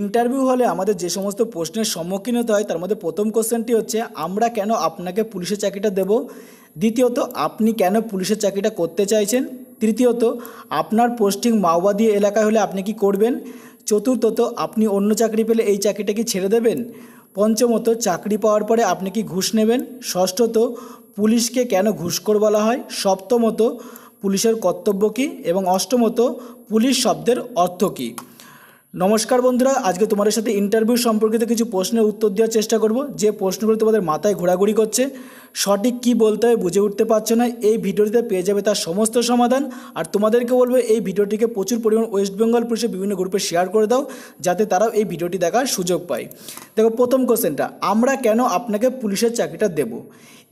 Interview হলে আমাদের যে সমস্ত প্রশ্নের সম্মুখীন হতে হয় তার মধ্যে প্রথম কোশ্চেনটি হচ্ছে আমরা কেন আপনাকে পুলিশের চাকরিটা দেব দ্বিতীয়ত আপনি কেন পুলিশের চাকরিটা করতে চাইছেন তৃতীয়ত আপনার পোস্টিং মাওবাদী এলাকায় হলে আপনি কি করবেন চতুর্থত আপনি অন্য চাকরি পেলে এই চাকরিটা কি ছেড়ে দেবেন পঞ্চমত চাকরি পাওয়ার পরে আপনি কি ঘুষ নেবেন ষষ্ঠত পুলিশকে কেন ঘুষখোর বলা হয় সপ্তমত পুলিশের কর্তব্য কী এবং অষ্টমত পুলিশ শব্দের অর্থ কী নমস্কার বন্ধুরা আজকে তোমাদের সাথে ইন্টারভিউ সম্পর্কিত কিছু প্রশ্নের উত্তর দেওয়ার চেষ্টা করব যে প্রশ্নগুলো তোমাদের মাথায় ঘোরাঘুরি করছে সঠিক কি বলতে হয় বুঝে উঠতে পারছো না এই ভিডিওটিতে পেয়ে যাবে তার সমস্ত সমাধান আর তোমাদেরকে বলবো এই ভিডিওটিকে প্রচুর পরিমাণ ওয়েস্ট বেঙ্গল পুলিশের বিভিন্ন গ্রুপে শেয়ার করে দাও যাতে তারাও এই ভিডিওটি দেখার সুযোগ পায় দেখো প্রথম কোশ্চেনটা আমরা কেন আপনাকে পুলিশের চাকরিটা দেবো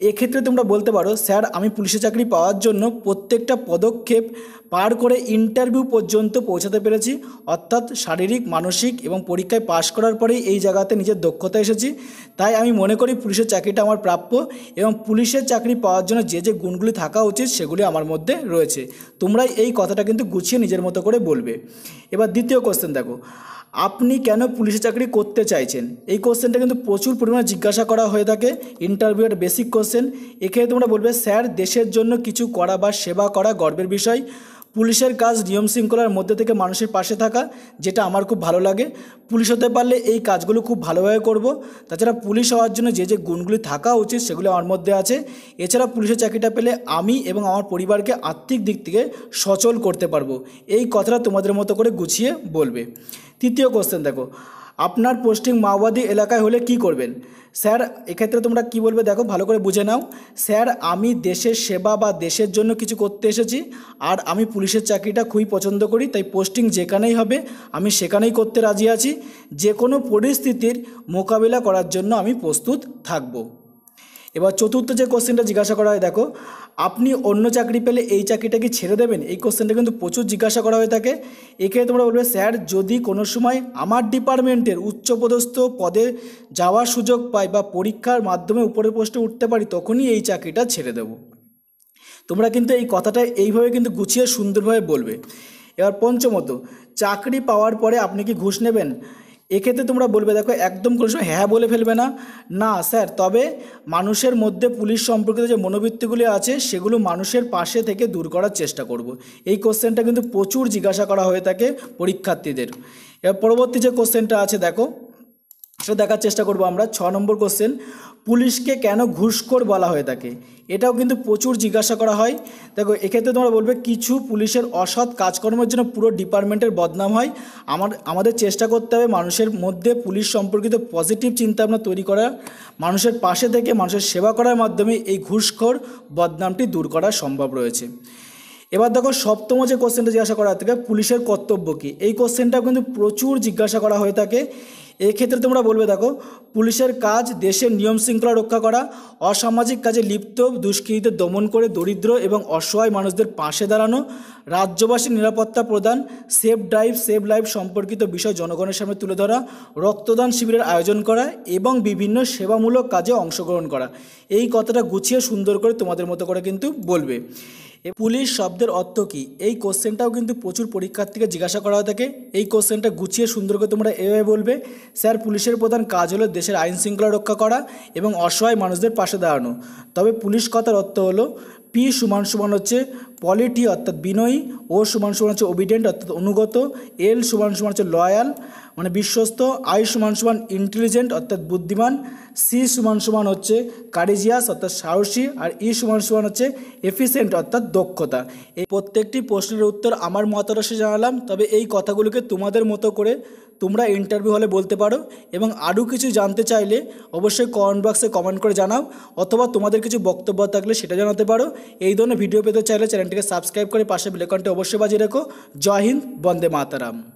এক্ষেত্রে তোমরা বলতে পারো স্যার আমি পুলিশে চাকরি পাওয়ার জন্য প্রত্যেকটা পদক্ষেপ পার করে ইন্টারভিউ পর্যন্ত পৌঁছাতে পেরেছি অর্থাৎ শারীরিক মানসিক এবং পরীক্ষায় পাশ করার পরেই এই জায়গাতে নিজের দক্ষতা এসেছি তাই আমি মনে করি পুলিশের চাকরিটা আমার প্রাপ্য এবং পুলিশের চাকরি পাওয়ার জন্য যে যে গুণগুলি থাকা উচিত সেগুলি আমার মধ্যে রয়েছে তোমরাই এই কথাটা কিন্তু গুছিয়ে নিজের মতো করে বলবে এবার দ্বিতীয় কোশ্চেন দেখো আপনি কেন পুলিশে চাকরি করতে চাইছেন এই কোশ্চেনটা কিন্তু প্রচুর পরিমাণে জিজ্ঞাসা করা হয়ে থাকে ইন্টারভিউয়ের বেসিক কোশ্চেন এখানে তোমরা বলবে স্যার দেশের জন্য কিছু করা বা সেবা করা গর্বের বিষয় পুলিশের কাজ নিয়ম শৃঙ্খলার মধ্যে থেকে মানুষের পাশে থাকা যেটা আমার খুব ভালো লাগে পুলিশ হতে পারলে এই কাজগুলো খুব ভালোভাবে করব তাছাড়া পুলিশ হওয়ার জন্য যে যে গুণগুলি থাকা উচিত সেগুলো আমার মধ্যে আছে এছাড়া পুলিশের চাকরিটা পেলে আমি এবং আমার পরিবারকে আর্থিক দিক থেকে সচল করতে পারবো এই কথাটা তোমাদের মতো করে গুছিয়ে বলবে তৃতীয় কোশ্চেন দেখো আপনার পোস্টিং মাওবাদী এলাকায় হলে কি করবেন স্যার এক্ষেত্রে তোমরা কি বলবে দেখো ভালো করে বুঝে নাও স্যার আমি দেশের সেবা বা দেশের জন্য কিছু করতে এসেছি আর আমি পুলিশের চাকরিটা খুবই পছন্দ করি তাই পোস্টিং যেখানেই হবে আমি সেখানেই করতে রাজি আছি যে কোনো পরিস্থিতির মোকাবিলা করার জন্য আমি প্রস্তুত থাকবো এবার চতুর্থ যে কোশ্চেনটা জিজ্ঞাসা করা হয় দেখো আপনি অন্য চাকরি পেলে এই চাকরিটা কি ছেড়ে দেবেন এই কোশ্চেনটা কিন্তু প্রচুর জিজ্ঞাসা করা হয়ে থাকে এখানে তোমরা বলবে স্যার যদি কোনো সময় আমার ডিপার্টমেন্টের উচ্চপদস্থ পদে যাওয়ার সুযোগ পাই বা পরীক্ষার মাধ্যমে উপরের পোস্টে উঠতে পারি তখনই এই চাকরিটা ছেড়ে দেব তোমরা কিন্তু এই কথাটা এইভাবে কিন্তু গুছিয়ে সুন্দরভাবে বলবে এবার পঞ্চমত চাকরি পাওয়ার পরে আপনি কি ঘুষ নেবেন এক্ষেত্রে তোমরা বলবে দেখো একদম কোনো সময় হ্যাঁ বলে ফেলবে না না স্যার তবে মানুষের মধ্যে পুলিশ সম্পর্কিত যে মনোবৃত্তিগুলি আছে সেগুলো মানুষের পাশে থেকে দূর করার চেষ্টা করব। এই কোশ্চেনটা কিন্তু প্রচুর জিজ্ঞাসা করা হয়ে থাকে পরীক্ষার্থীদের এবার পরবর্তী যে কোশ্চেনটা আছে দেখো সেটা দেখার চেষ্টা করব আমরা ছ নম্বর কোশ্চেন পুলিশকে কেন ঘুষখোর বলা হয়ে থাকে এটাও কিন্তু প্রচুর জিজ্ঞাসা করা হয় দেখো এক্ষেত্রে তোমরা বলবে কিছু পুলিশের অসৎ কাজকর্মের জন্য পুরো ডিপার্টমেন্টের বদনাম হয় আমার আমাদের চেষ্টা করতে হবে মানুষের মধ্যে পুলিশ সম্পর্কিত পজিটিভ চিন্তাভাবনা তৈরি করা মানুষের পাশে থেকে মানুষের সেবা করার মাধ্যমে এই ঘুষখোর বদনামটি দূর করা সম্ভব রয়েছে এবার দেখো সপ্তম যে কোশ্চেনটা জিজ্ঞাসা করা থাকে পুলিশের কর্তব্য কী এই কোশ্চেনটাও কিন্তু প্রচুর জিজ্ঞাসা করা হয়ে থাকে এক্ষেত্রে তোমরা বলবে দেখো পুলিশের কাজ দেশের নিয়ম শৃঙ্খলা রক্ষা করা অসামাজিক কাজে লিপ্ত দুষ্কৃতিতে দমন করে দরিদ্র এবং অসহায় মানুষদের পাশে দাঁড়ানো রাজ্যবাসীর নিরাপত্তা প্রদান সেফ ড্রাইভ সেভ লাইফ সম্পর্কিত বিষয় জনগণের সামনে তুলে ধরা রক্তদান শিবিরের আয়োজন করা এবং বিভিন্ন সেবামূলক কাজে অংশগ্রহণ করা এই কথাটা গুছিয়ে সুন্দর করে তোমাদের মতো করে কিন্তু বলবে পুলিশ শব্দের অর্থ কি এই কোশ্চেনটাও কিন্তু প্রচুর পরীক্ষার থেকে জিজ্ঞাসা করা হয়ে থাকে এই কোশ্চেনটা গুছিয়ে সুন্দর করে তোমরা এভাবে বলবে স্যার পুলিশের প্রধান কাজ হলো দেশের আইন শৃঙ্খলা রক্ষা করা এবং অসহায় মানুষদের পাশে দাঁড়ানো তবে পুলিশ কথার অর্থ হলো পি সমান সমান হচ্ছে পলিটি অর্থাৎ বিনয়ী ও সমান সমান হচ্ছে ওবিডেন্ট অর্থাৎ অনুগত এল সমান সমান হচ্ছে লয়াল মানে বিশ্বস্ত আই সমান সমান ইন্টেলিজেন্ট অর্থাৎ বুদ্ধিমান সি সমান সমান হচ্ছে কারিজিয়াস অর্থাৎ সাহসী আর ই e সমান সমান হচ্ছে এফিসিয়েন্ট অর্থাৎ দক্ষতা এই প্রত্যেকটি প্রশ্নের উত্তর আমার মতরাশে জানালাম তবে এই কথাগুলোকে তোমাদের মতো করে তোমরা ইন্টারভিউ হলে বলতে পারো এবং আরও কিছু জানতে চাইলে অবশ্যই কমেন্ট বক্সে কমেন্ট করে জানাও অথবা তোমাদের কিছু বক্তব্য থাকলে সেটা জানাতে পারো এই ধরনের ভিডিও পেতে চাইলে চ্যানেলটিকে সাবস্ক্রাইব করে পাশে বেলেকনটি অবশ্যই বাজিয়ে রেখো জয় হিন্দ বন্দে মাতারাম